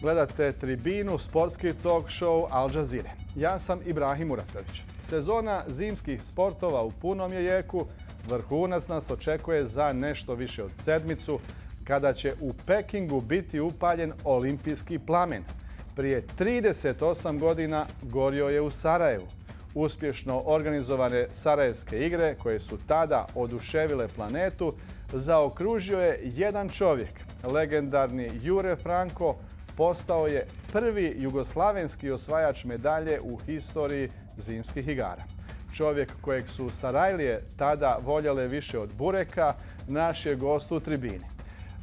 Gledate tribinu sportski talk show Al Jazeera. Ja sam Ibrahim Muratović. Sezona zimskih sportova u punom je jeku. Vrhunac nas očekuje za nešto više od sedmicu, kada će u Pekingu biti upaljen olimpijski plamen. Prije 38 godina gorio je u Sarajevu. Uspješno organizovane Sarajevske igre, koje su tada oduševile planetu, zaokružio je jedan čovjek, legendarni Jure Franko, postao je prvi jugoslavenski osvajač medalje u historiji zimskih igara. Čovjek kojeg su Sarajlije tada voljale više od Bureka, naš je gost u tribini.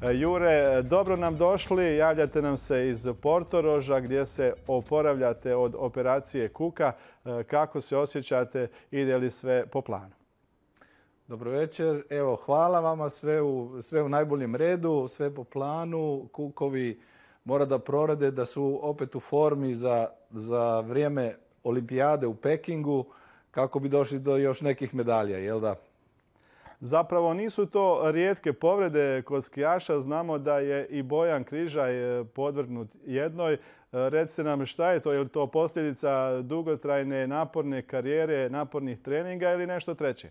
E, Jure, dobro nam došli. Javljate nam se iz Portoroža gdje se oporavljate od operacije Kuka. E, kako se osjećate? Ide li sve po planu? Dobro večer. Evo, hvala vama sve u najboljem redu, sve po planu. Kukovi mora da prorade da su opet u formi za, za vrijeme olimpijade u Pekingu kako bi došli do još nekih medalja, jel da? Zapravo nisu to rijetke povrede kod skijaša. Znamo da je i Bojan Križaj e, podvrgnut jednoj. E, Recite nam šta je to? Je li to posljedica dugotrajne naporne karijere, napornih treninga ili nešto treće?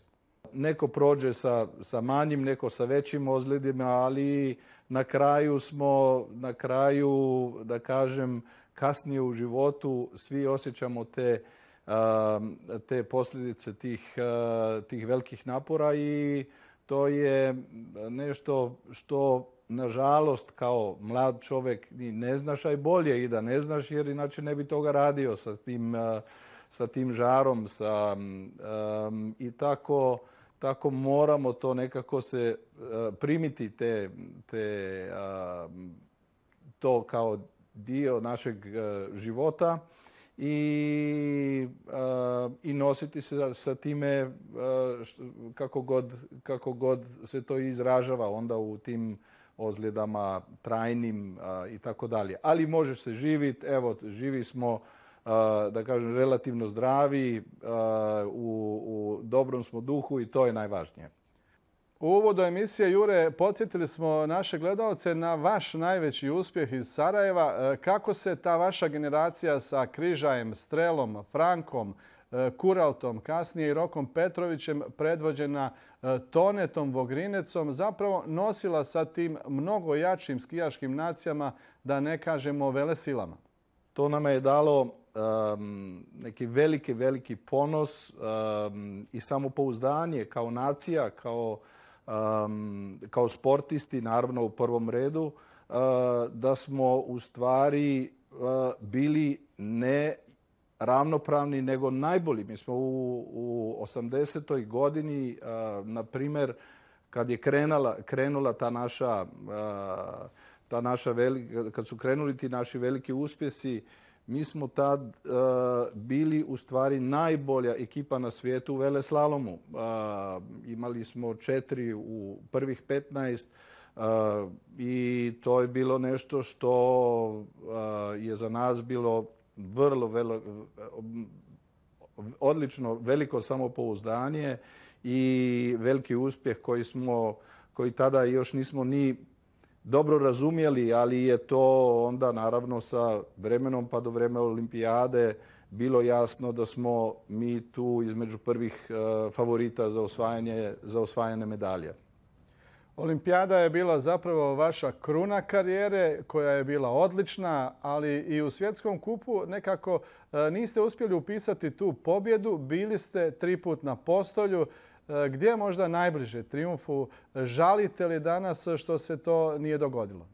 Neko prođe sa, sa manjim, neko sa većim ozljedima, ali na kraju smo, na kraju, da kažem, kasnije u životu svi osjećamo te, te posljedice tih, tih velikih napora i to je nešto što nažalost kao mlad čovjek ni ne znaš, a bolje i da ne znaš jer inače ne bi toga radio sa tim, sa tim žarom sa, um, i tako tako moramo to nekako se eh, primiti te, te, eh, to kao dio našeg eh, života i, i nositi se sa time što, kako god, kako god se to izražava onda u tim ozljedama trajnim i tako dalje. Ali može se živiti, evo živi smo da kažem relativno zdravi u dobrom smo duhu i to je najvažnije. U uvodu emisije, Jure, podsjetili smo naše gledalce na vaš najveći uspjeh iz Sarajeva. E, kako se ta vaša generacija sa Križajem, Strelom, Frankom, e, Kuraltom, kasnije i Rokom Petrovićem, predvođena e, Tonetom Vogrinecom, zapravo nosila sa tim mnogo jačim skijaškim nacijama, da ne kažemo velesilama? To nama je dalo um, neki veliki, veliki ponos um, i samopouzdanje kao nacija, kao, um, kao sportisti, naravno u prvom redu, uh, da smo u stvari uh, bili ne ravnopravni, nego najbolji. Mi smo u, u 80. godini, uh, na primjer, kad je krenala, krenula ta naša, ta naša velika, kad su krenuli ti naši veliki uspjesi, mi smo tad eh, bili u stvari najbolja ekipa na svijetu u Veleslalomu. Eh, imali smo četiri u prvih 15 eh, i to je bilo nešto što je za nas bilo vrlo odlično veliko samopouzdanje i veliki uspjeh koji smo koji tada još nismo ni dobro razumijeli, ali je to onda naravno sa vremenom pa do vreme olimpijade bilo jasno da smo mi tu između prvih e, favorita za osvajanje, za osvajanje medalje. Olimpijada je bila zapravo vaša kruna karijere koja je bila odlična, ali i u svjetskom kupu nekako e, niste uspjeli upisati tu pobjedu. Bili ste tri put na postolju. Eh, gdje je možda najbliže triumfu? Žalite li danas što se to nije dogodilo?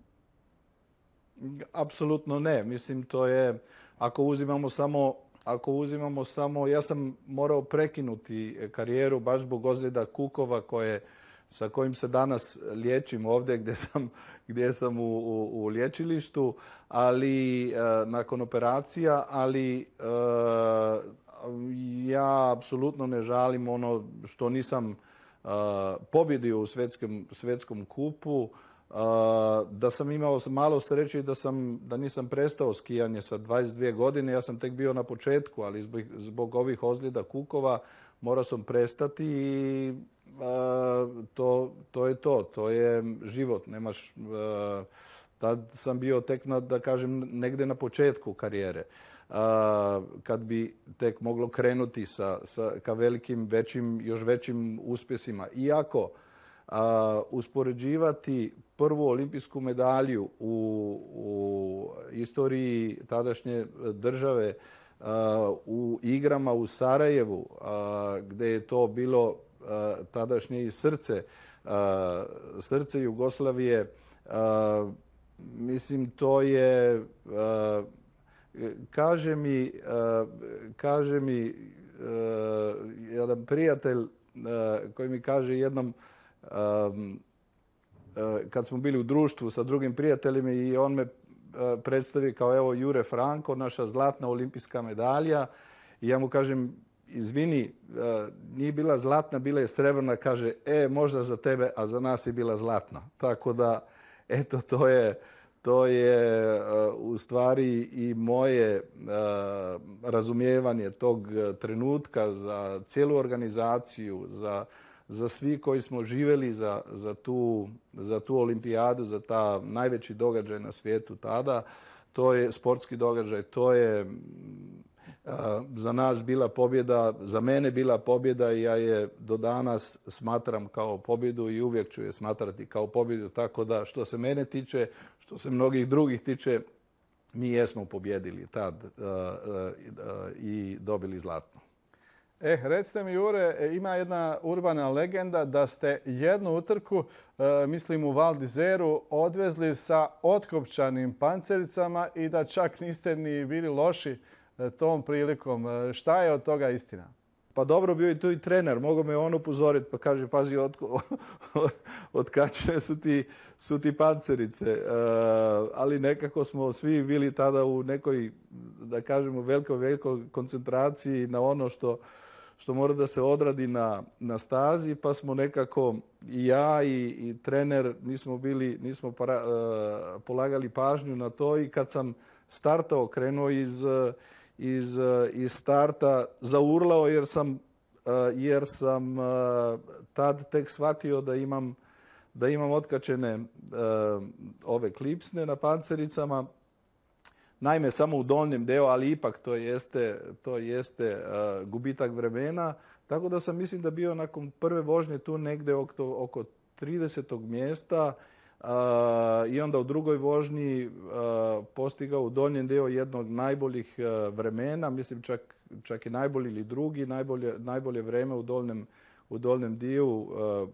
Apsolutno ne. Mislim, to je, ako uzimamo samo Ako uzimamo samo, ja sam morao prekinuti karijeru baš zbog ozljeda kukova sa kojim se danas liječim ovdje gdje sam u liječilištu, ali eh, nakon operacija, ali eh, ja apsolutno ne žalim ono što nisam uh, pobjedio u svetskom svjetskom kupu. Uh, da sam imao malo sreće da, sam, da nisam prestao skijanje sa 22 godine. Ja sam tek bio na početku, ali zbog, ovih ozljeda kukova morao sam prestati i uh, to, to je to. To je život. Nemaš, tad sam bio tek na, da kažem, negde na početku karijere kad bi tek moglo krenuti sa, sa, ka velikim, većim, još većim uspjesima. Iako a, uspoređivati prvu olimpijsku medalju u, u istoriji tadašnje države a, u igrama u Sarajevu, a, gdje je to bilo a, tadašnje i srce, a, srce Jugoslavije, a, mislim, to je... A, kaže mi, eh, kaže mi eh, jedan prijatelj eh, koji mi kaže jednom ehm, kad smo bili u društvu sa drugim prijateljima i on me predstavi kao evo Jure Franko, naša zlatna olimpijska medalja. I ja mu kažem, izvini, nije bila zlatna, bila je srebrna. Kaže, e, možda za tebe, a za nas je bila zlatna. Tako da, eto, to je... To je e, u stvari i moje e, razumijevanje tog e, trenutka za cijelu organizaciju, za za svi koji smo živeli za, za, tu, za tu olimpijadu, za ta najveći događaj na svijetu tada. To je sportski događaj, to je za nas bila pobjeda, za mene bila pobjeda i ja je do danas smatram kao pobjedu i uvijek ću je smatrati kao pobjedu. Tako da što se mene tiče, što se mnogih drugih tiče, mi jesmo pobjedili tad i dobili zlatno. Eh, recite mi, Jure, e, ima jedna urbana legenda da ste jednu utrku, e, mislim u Valdizeru, odvezli sa otkopčanim pancericama i da čak niste ni bili loši E, tom prilikom. E, šta je od toga istina? Pa dobro, bio i tu i trener. Mogao me on upozoriti pa kaže, pazi, od otkačene su ti pancerice. E, ali nekako smo svi bili tada u nekoj, da kažemo, veliko, veliko koncentraciji na ono što što mora da se odradi na stazi. Pa smo nekako, i ja i trener, nismo polagali pažnju na to. I kad sam startao, krenuo iz iz, eh, iz starta zaurlao jer sam, eh, jer sam eh, tad tek shvatio da imam, da imam otkačene ove klipsne na pancericama. najme samo u donjem deo, ali ipak to jeste, to jeste gubitak vremena. Tako da sam mislim da bio nakon prve vožnje tu negde oko, oko 30. mjesta i onda u drugoj vožnji e, postigao u donjem deo jednog najboljih e, vremena, mislim čak, čak i najbolji ili drugi, najbolje, najbolje vreme u dolnem, u dolnem dijelu e,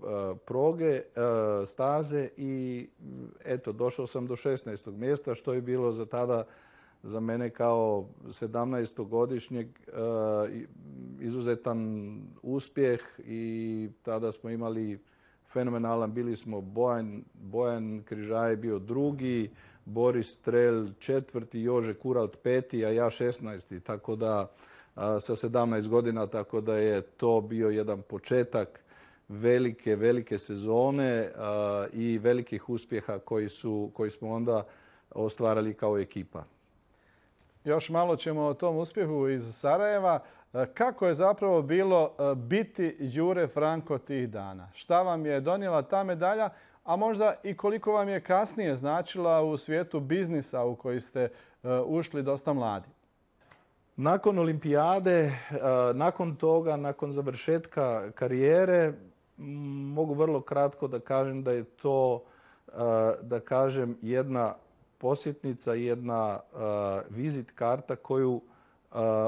proge, staze i eto, došao sam do 16. mjesta, što je bilo za tada za mene kao 17-godišnjeg izuzetan uspjeh i tada smo imali fenomenalan. Bili smo Bojan, Bojan Križaj bio drugi, Boris Strel četvrti, Jože Kuralt peti, a ja šestnaesti. Tako da sa 17 godina, tako da je to bio jedan početak velike, velike sezone i velikih uspjeha koji, su, koji smo onda ostvarali kao ekipa. Još malo ćemo o tom uspjehu iz Sarajeva. E, kako je zapravo bilo e, biti Jure Franko tih dana? Šta vam je donijela ta medalja, a možda i koliko vam je kasnije značila u svijetu biznisa u koji ste e, ušli dosta mladi? Nakon olimpijade, nakon toga, nakon završetka karijere, mogu vrlo kratko da kažem da je to jedna posjetnica, jedna vizit karta koju učinimo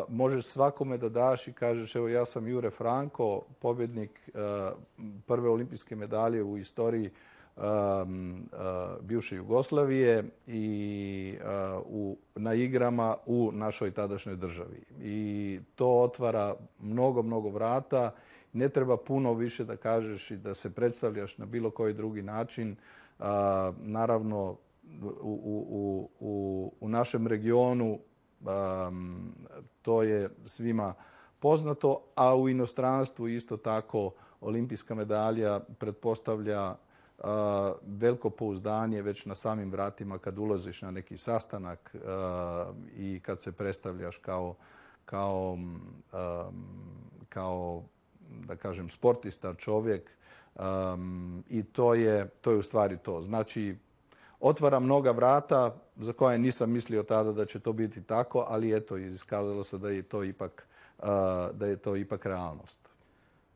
možeš svakome da daš i kažeš evo ja sam Jure Franko, pobjednik prve olimpijske medalje u istoriji bivše Jugoslavije i na igrama u našoj tadašnjoj državi. I to otvara mnogo, mnogo vrata. Ne treba puno više da kažeš i da se predstavljaš na bilo koji drugi način. Naravno, u našem regionu to je svima poznato, a u inostranstvu isto tako olimpijska medalja pretpostavlja veliko pouzdanje već na samim vratima kad ulaziš na neki sastanak i kad se predstavljaš kao, kao, kao da kažem, sportista, čovjek. I to je, to je u stvari to. Znači, otvara mnoga vrata za koje nisam mislio tada da će to biti tako, ali eto, iskazalo se da je to ipak, da je to ipak realnost.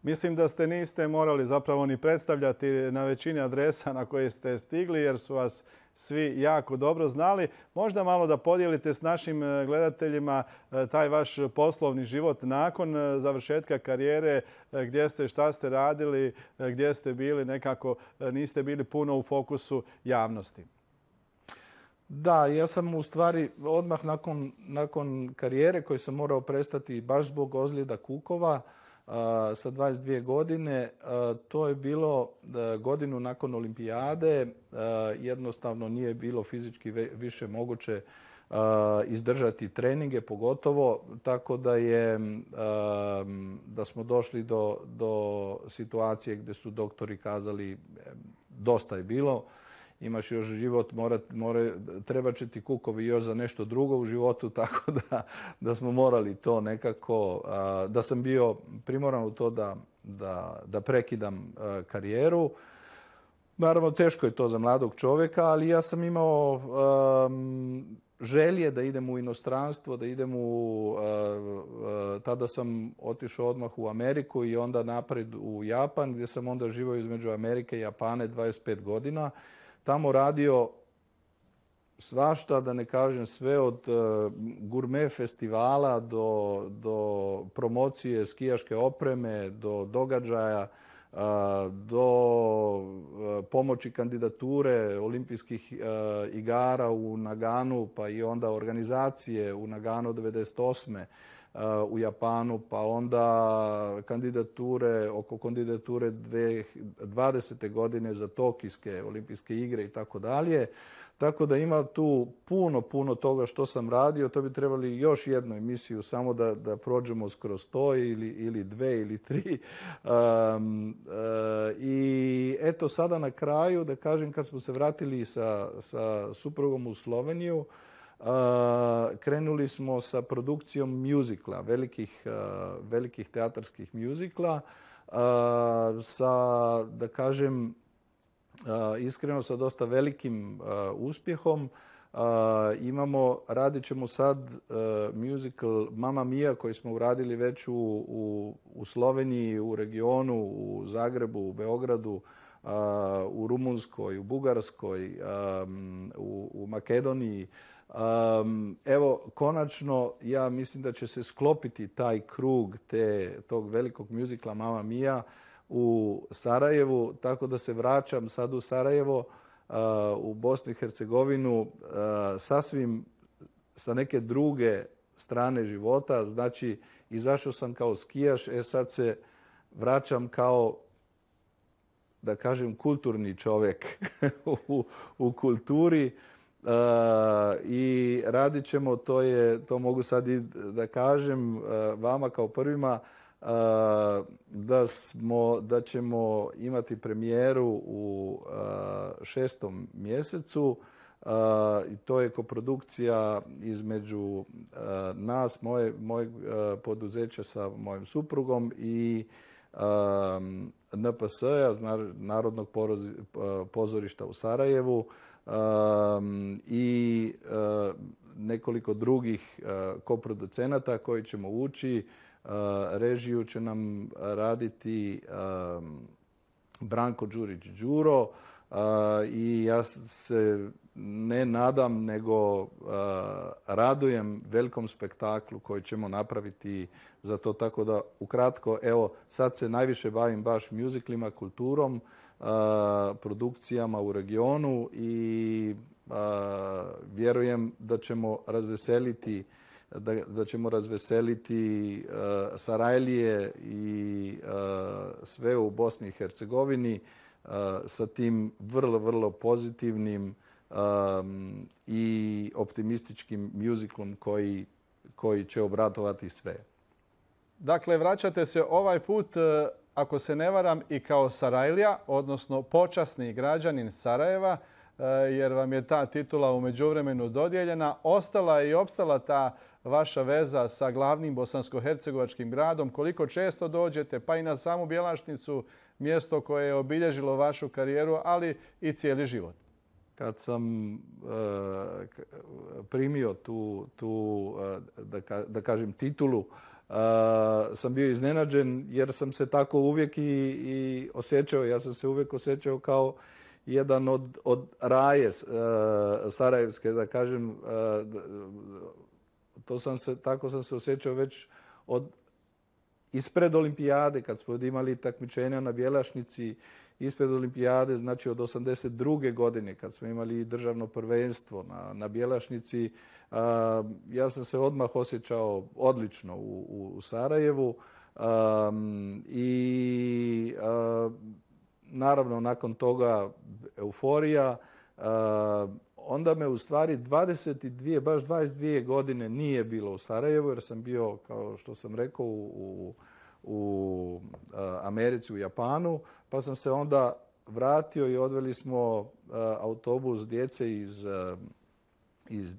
Mislim da ste niste morali zapravo ni predstavljati na većini adresa na koje ste stigli jer su vas svi jako dobro znali. Možda malo da podijelite s našim e, gledateljima e, taj vaš poslovni život nakon e, završetka karijere, gdje ste, šta ste radili, gdje ste bili, nekako niste bili puno u fokusu javnosti. Da, ja sam u stvari odmah nakon karijere koju sam morao prestati baš zbog ozljeda Kukova, sa 22 godine. To je bilo e, godinu nakon olimpijade. E, jednostavno nije bilo fizički više moguće e, izdržati treninge, pogotovo tako da, je, da smo došli do, do situacije gdje su doktori kazali dosta je bilo imaš još život, mora, mora, treba će ti kukovi još za nešto drugo u životu, tako da, da smo morali to nekako, da sam bio primoran u to da, da, da prekidam karijeru. Naravno, teško je to za mladog čovjeka, ali ja sam imao želje da idem u inostranstvo, da idem u... tada sam otišao odmah u Ameriku i onda napred u Japan, gdje sam onda živao između Amerike i Japane 25 godina tamo radio svašta, da ne kažem sve, od eh, gurme festivala do, do promocije skijaške opreme, do događaja, eh, do eh, pomoći kandidature olimpijskih igara u Naganu, pa i onda organizacije u Naganu 98. Eh, u Japanu, pa onda kandidature oko kandidature 20. godine za Tokijske olimpijske igre i tako dalje. Tako da ima tu puno, puno toga što sam radio. To bi trebali još jednu emisiju samo da, da prođemo skroz to ili, ili dve ili tri. Um, uh, I eto sada na kraju da kažem kad smo se vratili sa, sa suprugom u Sloveniju, uh, krenuli smo sa produkcijom mjuzikla, velikih teatarskih mjuzikla, sa, da kažem, iskreno sa dosta velikim uspjehom. Imamo, radit ćemo sad e, mjuzikl Mama Mia koji smo uradili već u Sloveniji, u regionu, u Zagrebu, u Beogradu, u Rumunskoj, u Bugarskoj, u Makedoniji, u Makedoniji. Evo, konačno, ja mislim da će se sklopiti taj krug te, tog velikog mjuzikla Mama Mia u Sarajevu, tako da se vraćam sad u Sarajevo, u Bosni i Hercegovinu, sasvim sa neke druge strane života. Znači, izašao sam kao skijaš, e sad se vraćam kao, da kažem, kulturni čovjek u kulturi i radit ćemo, to, je, to mogu sad i da kažem e, vama kao prvima, e, da, smo, da ćemo imati premijeru u e, šestom mjesecu. i To je koprodukcija između nas, moje, moje poduzeća sa mojim suprugom i NPS-a, Narodnog pozorišta u Sarajevu um, i e, nekoliko drugih e, koproducenata koji ćemo ući. E, režiju će nam raditi Branko Đurić Đuro i ja se ne nadam, nego radujem velikom spektaklu koji ćemo napraviti za to. Tako da, ukratko, evo, sad se najviše bavim baš mjuziklima, kulturom, produkcijama u regionu i vjerujem da ćemo razveseliti da, da ćemo razveseliti Sarajlije i sve u Bosni i Hercegovini sa tim vrlo, vrlo pozitivnim i optimističkim mjuziklom koji, koji će obratovati sve. Dakle, vraćate se ovaj put ako se ne varam, i kao Sarajlija, odnosno počasni građanin Sarajeva, e, jer vam je ta titula umeđu vremenu dodijeljena. Ostala je i opstala ta vaša veza sa glavnim bosansko-hercegovačkim gradom. Koliko često dođete, pa i na samu Bjelašnicu, mjesto koje je obilježilo vašu karijeru, ali i cijeli život. Kad sam e, primio tu, e, da kažem, titulu, sam bio iznenađen jer sam se tako uvijek i, i osjećao. Ja sam se uvijek osjećao kao jedan od, od raje uh, Sarajevske, da kažem. Uh, to sam se, tako sam se osjećao već od ispred olimpijade kad smo imali takmičenja na Bjelašnici uh, ispred olimpijade, znači od 82. godine kad smo imali državno prvenstvo na Bjelašnici, ja sam se odmah osjećao odlično u Sarajevu. I naravno nakon toga euforija. Onda me u stvari 22, baš 22 godine nije bilo u Sarajevu jer sam bio, kao što sam rekao, u Sarajevu u e, Americi, u Japanu, pa sam se onda vratio i odveli smo e, autobus djece iz e, iz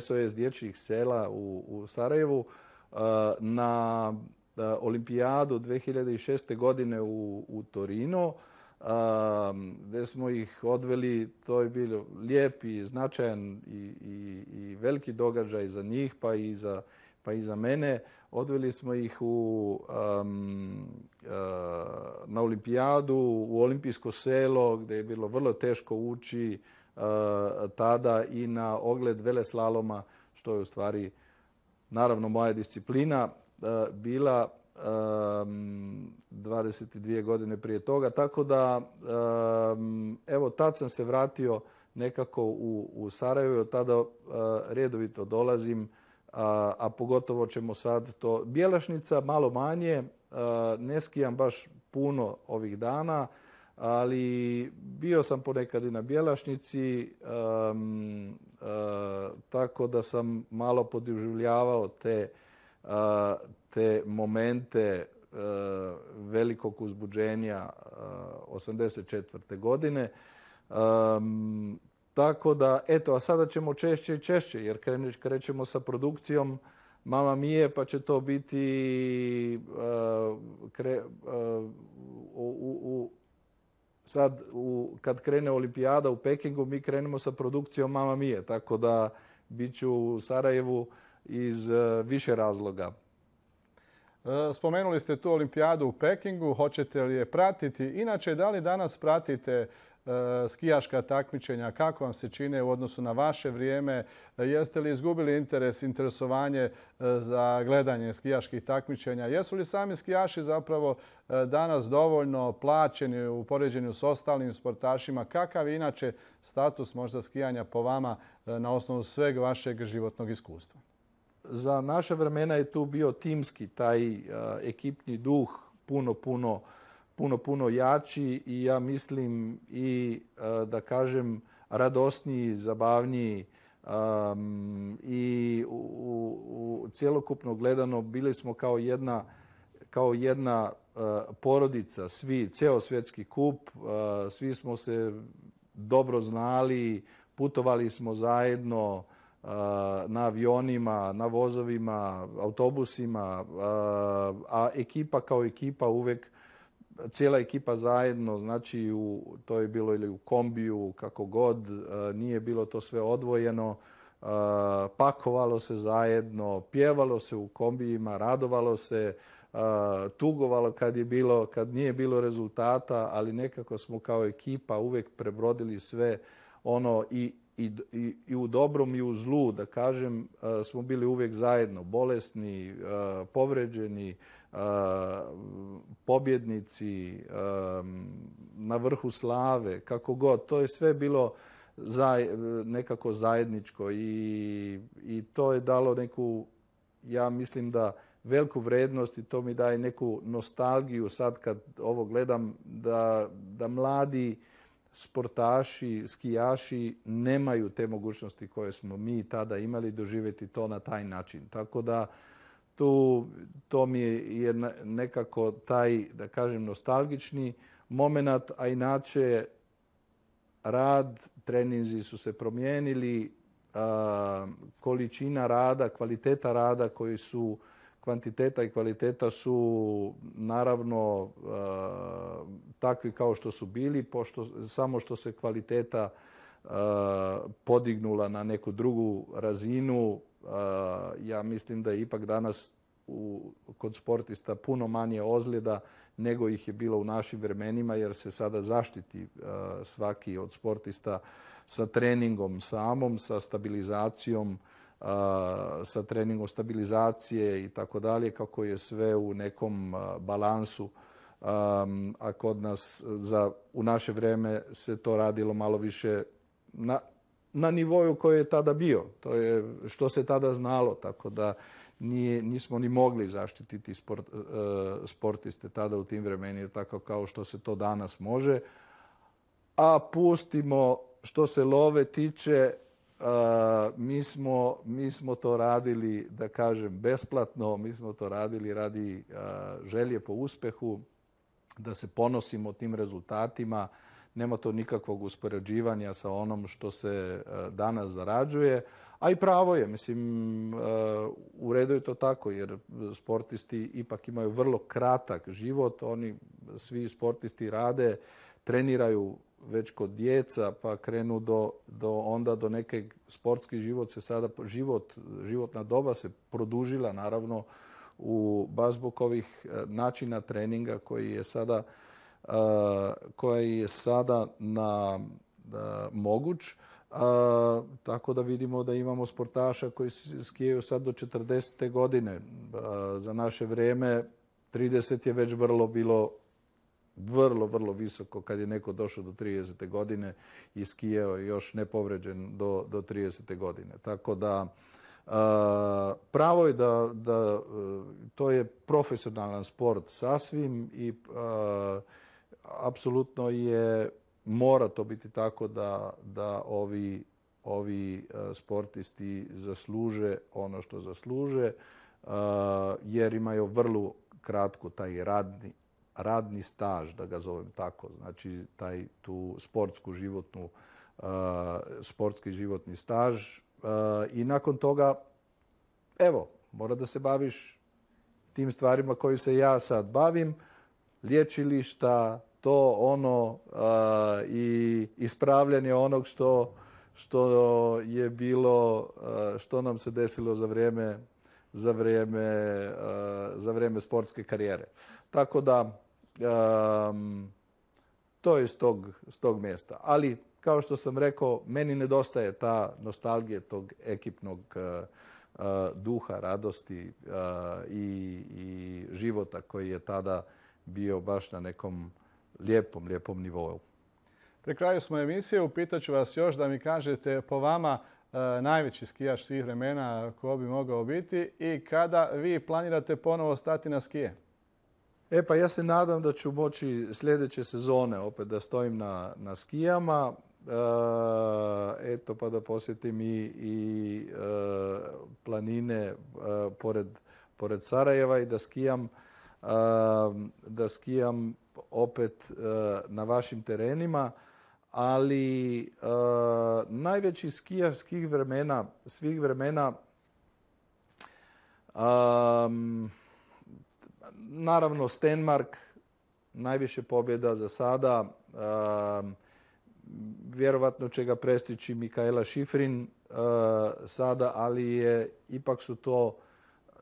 SOS dječjih sela u u Sarajevu na olimpijadu 2006. godine u u Torino. Gdje smo ih odveli, to je bilo lijep i značajan i i, veliki događaj za njih pa i za, pa i za mene odveli smo ih u, um, uh, na olimpijadu, u olimpijsko selo gdje je bilo vrlo teško ući uh, tada i na ogled vele slaloma, što je u stvari naravno moja disciplina uh, bila 22 um, godine prije toga. Tako da, um, evo, tad sam se vratio nekako u, u Sarajevo. Tada redovito dolazim uh, a pogotovo ćemo sad to. Bjelašnica malo manje, ne skijam baš puno ovih dana, ali bio sam ponekad i na Bjelašnici, e, tako da sam malo podivživljavao te momente e, velikog uzbuđenja 1984. E, godine. Tako da, eto, a sada ćemo češće i češće, jer krećemo sa produkcijom Mama Mije, pa će to biti e, e, sad kad krene olimpijada u Pekingu, mi krenemo sa produkcijom Mama Mije. Tako da, bit ću u Sarajevu iz e, više razloga. Spomenuli ste tu olimpijadu u Pekingu, hoćete li je pratiti? Inače, da li danas pratite olimpijadu? E, skijaška takmičenja, kako vam se čine u odnosu na vaše vrijeme? E, jeste li izgubili interes, interesovanje e, za gledanje skijaških takmičenja? Jesu li sami skijaši zapravo danas dovoljno plaćeni u poređenju s ostalim sportašima? Kakav je inače status možda skijanja po vama na osnovu sveg vašeg životnog iskustva? Za naše vremena je tu bio timski, taj ekipni duh, puno, puno puno, puno jači i ja mislim i e, da kažem radosniji, zabavniji i u, u, u cijelokupno gledano bili smo kao jedna, kao jedna e, porodica, svi, ceo svjetski kup, e, svi smo se dobro znali, putovali smo zajedno na avionima, na vozovima, autobusima, a ekipa kao ekipa uvek cijela ekipa zajedno, znači u, to je bilo ili u kombiju, kako god, e, nije bilo to sve odvojeno, e, pakovalo se zajedno, pjevalo se u kombijima, radovalo se, e, tugovalo kad je bilo, kad nije bilo rezultata, ali nekako smo kao ekipa uvek prebrodili sve ono i, i, i u dobrom i u zlu, da kažem, smo bili uvek zajedno, bolesni, povređeni, Eh, pobjednici, eh, na vrhu slave, kako god. To je sve bilo eh, nekako zajedničko i to je dalo neku, ja mislim da veliku vrednost i to mi daje neku nostalgiju sad kad ovo gledam, da mladi sportaši, skijaši nemaju te mogućnosti koje smo mi tada imali doživjeti to na taj način. Tako da tu, to mi je jedna, nekako taj, da kažem, nostalgični moment, a inače rad, treninzi su se promijenili, a, količina rada, kvaliteta rada koji su kvantiteta i kvaliteta su naravno e, takvi kao što su bili, pošto, samo što se kvaliteta e, podignula na neku drugu razinu, ja mislim da je ipak danas u, kod sportista puno manje ozljeda nego ih je bilo u našim vremenima jer se sada zaštiti svaki od sportista sa treningom samom, sa stabilizacijom, sa treningom stabilizacije i tako dalje kako je sve u nekom balansu. A kod nas za, u naše vreme se to radilo malo više na, na nivou koji je tada bio. To je što se tada znalo, tako da nije, nismo ni mogli zaštititi sport, e, sportiste tada u tim vremenima tako kao što se to danas može. A pustimo što se love tiče, e, mi smo, mi smo to radili, da kažem, besplatno. Mi smo to radili radi e, želje po uspehu, da se ponosimo tim rezultatima, nema to nikakvog uspoređivanja sa onom što se e, danas zarađuje. A i pravo je, mislim, e, u redu je to tako jer sportisti ipak imaju vrlo kratak život. Oni svi sportisti rade, treniraju već kod djeca pa krenu do, do onda do neke sportski život se sada, život, životna doba se produžila naravno u, baš e, načina treninga koji je sada uh, koji je sada na e, moguć. E, tako da vidimo da imamo sportaša koji skijaju sad do 40. godine. E, za naše vrijeme 30 je već vrlo bilo vrlo, vrlo visoko kad je neko došao do 30. godine i skijao još nepovređen do, do 30. godine. Tako da pravo je da, da to je profesionalan sport sasvim i a, apsolutno je mora to biti tako da, da ovi, ovi e, sportisti zasluže ono što zasluže, e, jer imaju vrlo kratko taj radni, radni staž, da ga zovem tako, znači taj tu sportsku životnu, e, sportski životni staž. I nakon toga, evo, mora da se baviš tim stvarima koju se ja sad bavim, liječilišta, to ono i ispravljanje onog što, što je bilo, što nam se desilo za vrijeme, za vrijeme, za vrijeme sportske karijere. Tako da, to je s tog, s tog mjesta. Ali, kao što sam rekao, meni nedostaje ta nostalgija tog ekipnog duha, radosti i, i života koji je tada bio baš na nekom lijepom, lijepom nivou. Pre kraju smo emisije. Upitaću vas još da mi kažete po vama e, najveći skijač svih vremena ko bi mogao biti i kada vi planirate ponovo stati na skije? E pa ja se nadam da ću moći sljedeće sezone opet da stojim na skijama. E, eto pa da posjetim i e, planine pored Sarajeva i da skijam opet e, na vašim terenima, ali e, najveći skijarskih vremena, svih vremena, naravno Stenmark, najviše pobjeda za sada, vjerovatno će ga prestići Mikaela Šifrin e, sada, ali ipak su to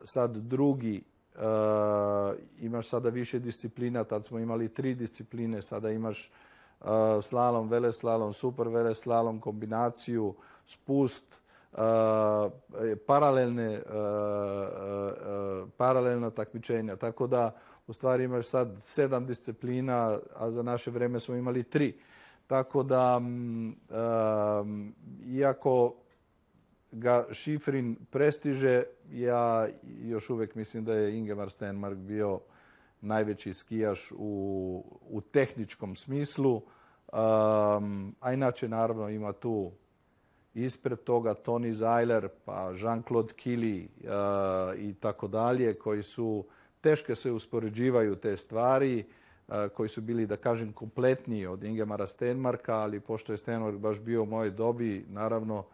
sad drugi Eh, imaš sada više disciplina, tad smo imali tri discipline, sada imaš eh, slalom, vele slalom, super vele slalom, kombinaciju, spust, eh, paralelna takmičenja. Tako da, u stvari imaš sad sedam disciplina, a za naše vreme smo imali tri. Tako da, mm, iako ga Šifrin prestiže, ja još uvek mislim da je Ingemar Stenmark bio najveći skijaš u, u tehničkom smislu. Um, a inače, naravno, ima tu ispred toga Tony Zajler, pa Jean-Claude Killy i tako dalje, koji su teške se uspoređivaju te stvari, e, koji su bili, da kažem, kompletniji od Ingemara Stenmarka, ali pošto je Stenmark baš bio u mojoj dobi, naravno, uh,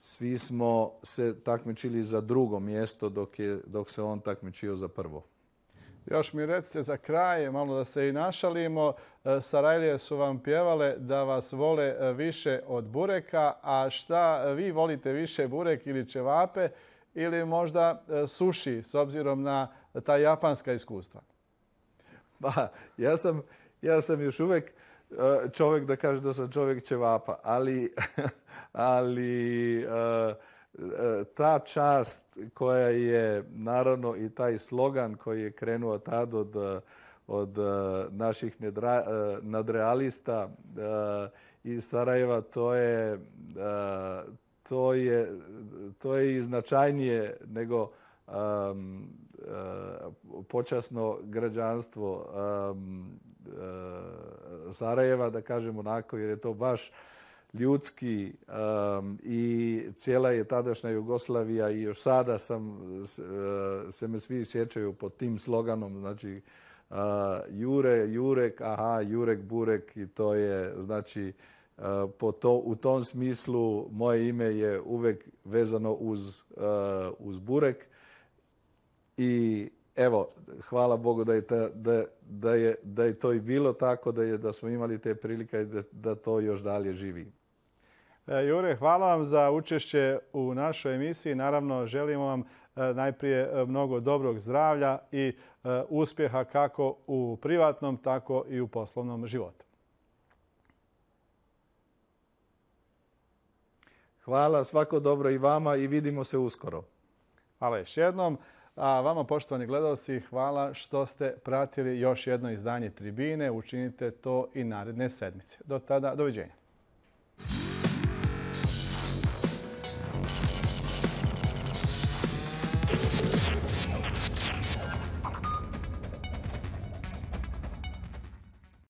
svi smo se takmičili za drugo mjesto dok, je, dok se on takmičio za prvo. Još mi recite za kraj, malo da se i našalimo. E, Sarajlije su vam pjevale da vas vole e, više od bureka, a šta vi volite više burek ili čevape ili možda e, suši s obzirom na ta japanska iskustva? Ba, pa, ja sam, ja sam još uvek Eh, čovjek da kaže da sam čovjek ćevapa, ali, ali eh, eh, ta čast koja je, naravno, i taj slogan koji je krenuo tad od, od naših nedra, nadrealista i Sarajeva, to je, to je, to je i značajnije nego počasno građanstvo. Eh, Sarajeva, da kažem onako, jer je to baš ljudski i cijela je tadašnja Jugoslavija i još sada eh, se me svi sjećaju pod tim sloganom, znači eh, Jure, Jurek, aha, Jurek, Burek i to je, znači, u tom smislu moje ime je uvek vezano uz Burek i evo, hvala Bogu da je, ta, da, da je, da je to i bilo tako, da, je, da smo imali te prilike da, da to još dalje živi. E, Jure, hvala vam za učešće u našoj emisiji. Naravno, želimo vam e, najprije e, mnogo dobrog zdravlja i uspjeha kako u privatnom, tako i u poslovnom životu. Hvala, svako dobro i vama i vidimo se uskoro. Hvala još jednom. A vama, poštovani gledalci, hvala što ste pratili još jedno izdanje tribine. Učinite to i naredne sedmice. Do tada, doviđenja.